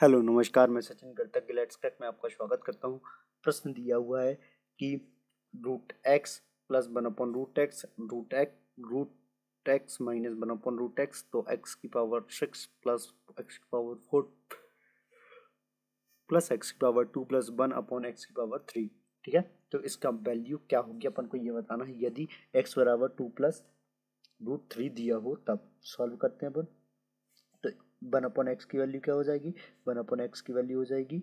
hello नमस्कार मैं Sachin गर्तक गिलेट्स take में आपका स्वागत करता हूँ प्रश्न दिया हुआ है कि root x plus one upon root x root x root x minus one upon root x तो एक्स की पावर सिक्स प्लस एक्स की पावर फोर प्लस एक्स की power two plus one upon x की power three ठीक है तो इसका value क्या होगी अपन को ये बताना है यदि एक्स बराबर टू प्लस रूट थ्री दिया हो तब सॉल्व करते हैं अपन वन अपॉन एक्स की वैल्यू क्या हो जाएगी वन अपॉन एक्स की वैल्यू हो जाएगी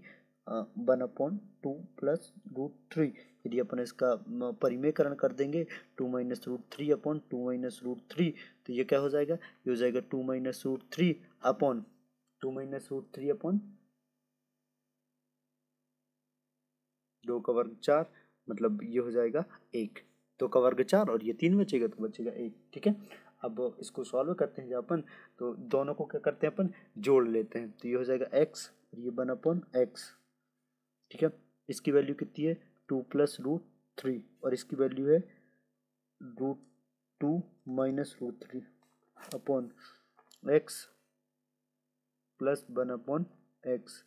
one upon two plus root three यदि अपन इसका परिमेयकरण कर देंगे two minus root three upon two minus root three तो ये क्या हो जाएगा ये हो जाएगा two minus root three upon two minus root three upon दो का वर्ग चार मतलब ये हो जाएगा एक दो का वर्ग चार और ये तीन बचेगा तो बचेगा एक ठीक है अब इसको सॉल्व करते हैं जब अपन तो दोनों को क्या करते हैं अपन जोड़ लेते हैं तो ये हो जाएगा एक्स और ये वन अपॉन एक्स ठीक है इसकी वैल्यू कितनी है टू प्लस रूट थ्री और इसकी वैल्यू है root two minus root three upon x plus one upon x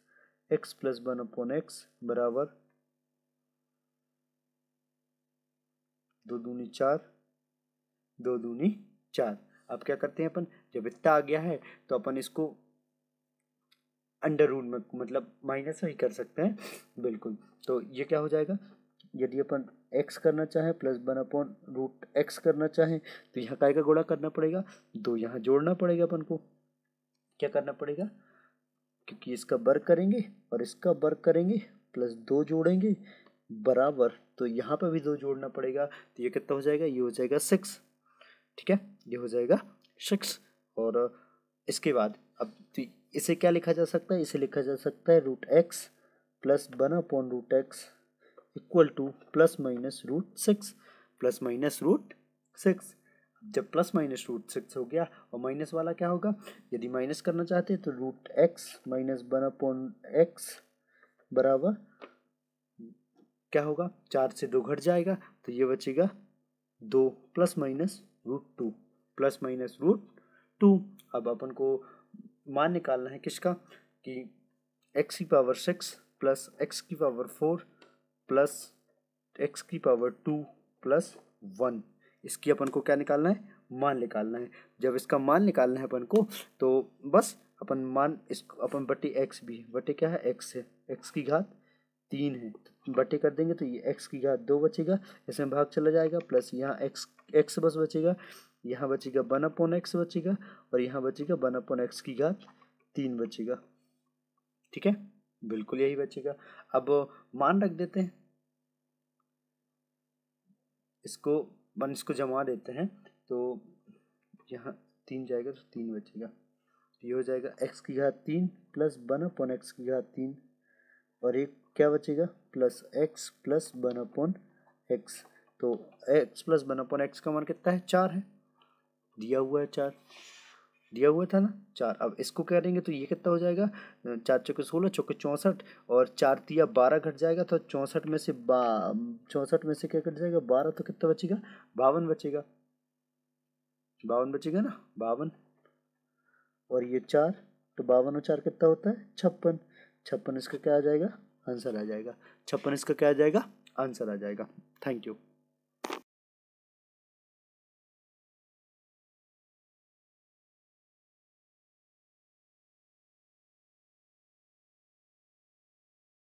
x plus one upon x बराबर दो दूनी चार दो दूनी चार अब क्या करते हैं अपन जब इतना आ गया है तो अपन इसको अंडर रूट में मतलब माइनस ही कर सकते हैं बिल्कुल तो ये क्या हो जाएगा यदि अपन एक्स करना चाहें plus one upon root x करना चाहें तो यहाँ काय का गुणा करना पड़ेगा दो यहाँ जोड़ना पड़ेगा अपन को क्या करना पड़ेगा क्योंकि इसका वर्ग करेंगे और इसका वर्ग करेंगे प्लस दो जोड़ेंगे बराबर तो यहाँ पर भी दो जोड़ना पड़ेगा तो ये कितना हो जाएगा ये हो जाएगा सिक्स ठीक है ये हो जाएगा सिक्स और इसके बाद अब तो इसे क्या लिखा जा सकता है इसे लिखा जा सकता है root x plus one upon root x equal to plus minus root six plus minus root six जब प्लस माइनस रूट सिक्स हो गया और माइनस वाला क्या होगा यदि माइनस करना चाहते हैं तो root x minus one upon x बराबर क्या होगा चार से दो घट जाएगा तो ये बचेगा दो plus minus root two plus minus root two अब अपन को मान निकालना है किसका कि एक्स की पावर सिक्स प्लस एक्स की पावर फोर प्लस एक्स की पावर टू प्लस वन इसकी अपन को क्या निकालना है मान निकालना है जब इसका मान निकालना है अपन को तो बस अपन मान इस अपन बटे एक्स भी बटे क्या है एक्स है एक्स की घात तीन है तो बटे कर देंगे तो ये एक्स की घात दो बचेगा इसमें भाग चला जाएगा प्लस यहाँ एक्स एक्स बस बचेगा यहाँ बचेगा वन अपॉन एक्स बचेगा और यहाँ बचेगा वन अपॉन एक्स की घात तीन बचेगा ठीक है बिल्कुल यही बचेगा अब मान रख देते हैं इसको वन इसको जमा देते हैं तो यहाँ तीन जाएगा तो तीन बचेगा ये हो जाएगा एक्स की घात तीन प्लस वन अपॉन एक्स की घात तीन और एक क्या बचेगा plus x plus one upon x तो x plus one upon x का मान कितना है चार है दिया हुआ है चार दिया हुआ था ना चार अब इसको कह देंगे तो ये कितना हो जाएगा चार चौके सोलह चौके चौंसठ और चार तिया बारह घट जाएगा तो चौंसठ में से बा चौंसठ में से क्या कट जाएगा बारह तो कितना बचेगा बावन बचेगा बावन बचेगा ना बावन और ये चार तो बावन और चार कितना होता है छप्पन छप्पन इसका क्या आ जाएगा आंसर आ जाएगा छप्पन इसका क्या आ जाएगा आंसर आ जाएगा थैंक यू